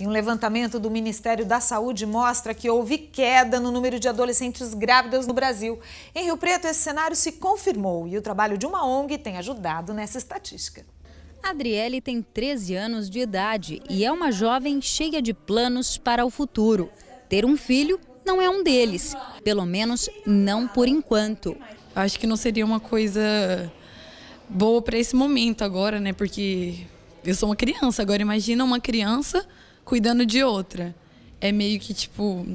E um levantamento do Ministério da Saúde mostra que houve queda no número de adolescentes grávidas no Brasil. Em Rio Preto, esse cenário se confirmou e o trabalho de uma ONG tem ajudado nessa estatística. Adriele tem 13 anos de idade e é uma jovem cheia de planos para o futuro. Ter um filho não é um deles, pelo menos não por enquanto. Acho que não seria uma coisa boa para esse momento agora, né? Porque eu sou uma criança, agora imagina uma criança cuidando de outra. É meio que tipo.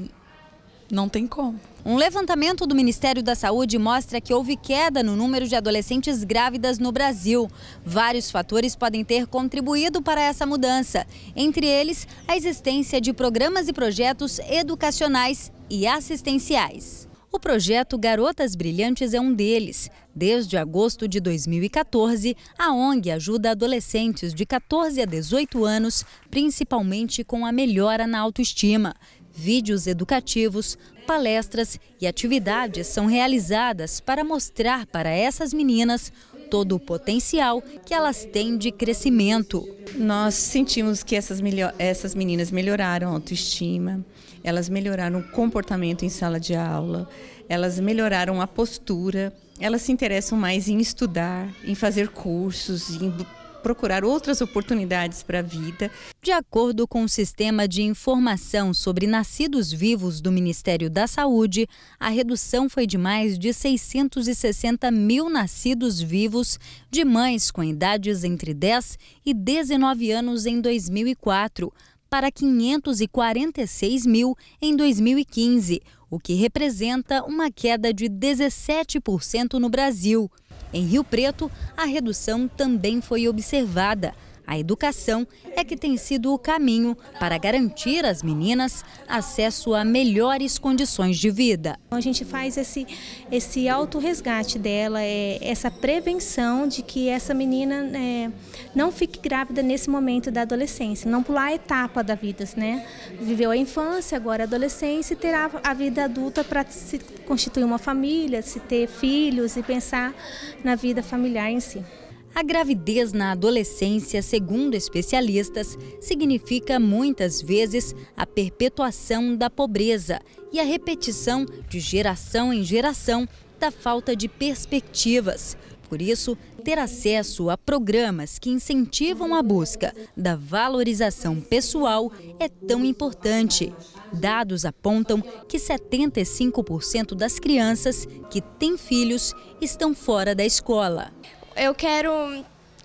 Não tem como. Um levantamento do Ministério da Saúde mostra que houve queda no número de adolescentes grávidas no Brasil. Vários fatores podem ter contribuído para essa mudança, entre eles a existência de programas e projetos educacionais e assistenciais. O projeto Garotas Brilhantes é um deles. Desde agosto de 2014, a ONG ajuda adolescentes de 14 a 18 anos, principalmente com a melhora na autoestima vídeos educativos, palestras e atividades são realizadas para mostrar para essas meninas todo o potencial que elas têm de crescimento. Nós sentimos que essas, essas meninas melhoraram a autoestima, elas melhoraram o comportamento em sala de aula, elas melhoraram a postura, elas se interessam mais em estudar, em fazer cursos, em procurar outras oportunidades para a vida. De acordo com o Sistema de Informação sobre Nascidos Vivos do Ministério da Saúde, a redução foi de mais de 660 mil nascidos vivos de mães com idades entre 10 e 19 anos em 2004 para 546 mil em 2015, o que representa uma queda de 17% no Brasil. Em Rio Preto, a redução também foi observada. A educação é que tem sido o caminho para garantir às meninas acesso a melhores condições de vida. Então, a gente faz esse, esse autorresgate dela, é, essa prevenção de que essa menina é, não fique grávida nesse momento da adolescência, não pular a etapa da vida, né? Viveu a infância, agora a adolescência e terá a vida adulta para se constituir uma família, se ter filhos e pensar na vida familiar em si. A gravidez na adolescência, segundo especialistas, significa muitas vezes a perpetuação da pobreza e a repetição de geração em geração da falta de perspectivas. Por isso, ter acesso a programas que incentivam a busca da valorização pessoal é tão importante. Dados apontam que 75% das crianças que têm filhos estão fora da escola eu quero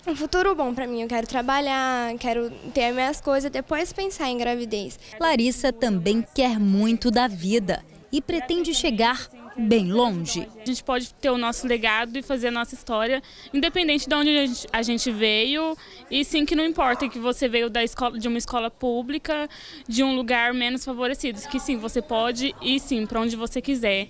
um futuro bom para mim. Eu quero trabalhar, quero ter minhas coisas, depois pensar em gravidez. Larissa também quer muito da vida e pretende chegar bem longe. A gente pode ter o nosso legado e fazer a nossa história, independente de onde a gente veio, e sim que não importa que você veio da escola, de uma escola pública, de um lugar menos favorecido, que sim, você pode ir sim para onde você quiser.